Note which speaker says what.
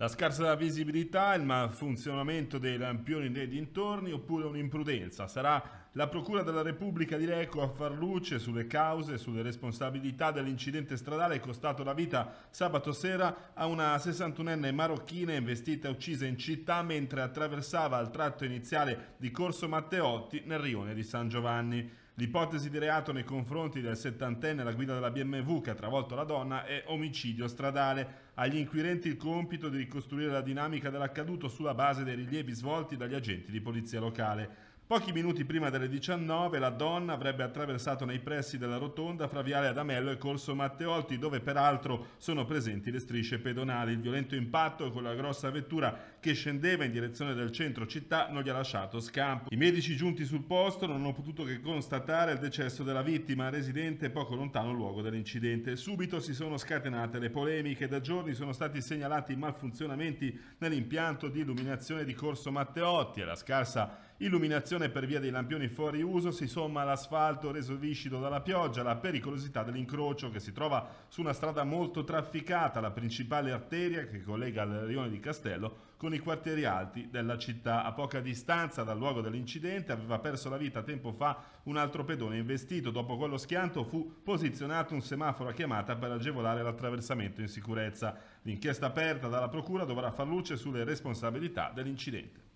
Speaker 1: La scarsa visibilità, il malfunzionamento dei lampioni dei dintorni oppure un'imprudenza. Sarà la Procura della Repubblica di Lecco a far luce sulle cause e sulle responsabilità dell'incidente stradale costato la vita sabato sera a una 61enne marocchina investita e uccisa in città mentre attraversava il tratto iniziale di Corso Matteotti nel rione di San Giovanni. L'ipotesi di reato nei confronti del settantenne alla guida della BMW che ha travolto la donna è omicidio stradale. Agli inquirenti il compito di ricostruire la dinamica dell'accaduto sulla base dei rilievi svolti dagli agenti di polizia locale. Pochi minuti prima delle 19 la donna avrebbe attraversato nei pressi della rotonda fra Viale Adamello e Corso Matteotti, dove peraltro sono presenti le strisce pedonali. Il violento impatto con la grossa vettura che scendeva in direzione del centro città non gli ha lasciato scampo. I medici giunti sul posto non hanno potuto che constatare il decesso della vittima, residente poco lontano luogo dell'incidente. Subito si sono scatenate le polemiche. Da giorni sono stati segnalati malfunzionamenti nell'impianto di illuminazione di Corso Matteotti e la scarsa illuminazione contaminazione per via dei lampioni fuori uso si somma all'asfalto reso viscido dalla pioggia, la pericolosità dell'incrocio che si trova su una strada molto trafficata, la principale arteria che collega il rione di Castello con i quartieri alti della città. A poca distanza dal luogo dell'incidente aveva perso la vita tempo fa un altro pedone investito. Dopo quello schianto fu posizionato un semaforo a chiamata per agevolare l'attraversamento in sicurezza. L'inchiesta aperta dalla Procura dovrà far luce sulle responsabilità dell'incidente.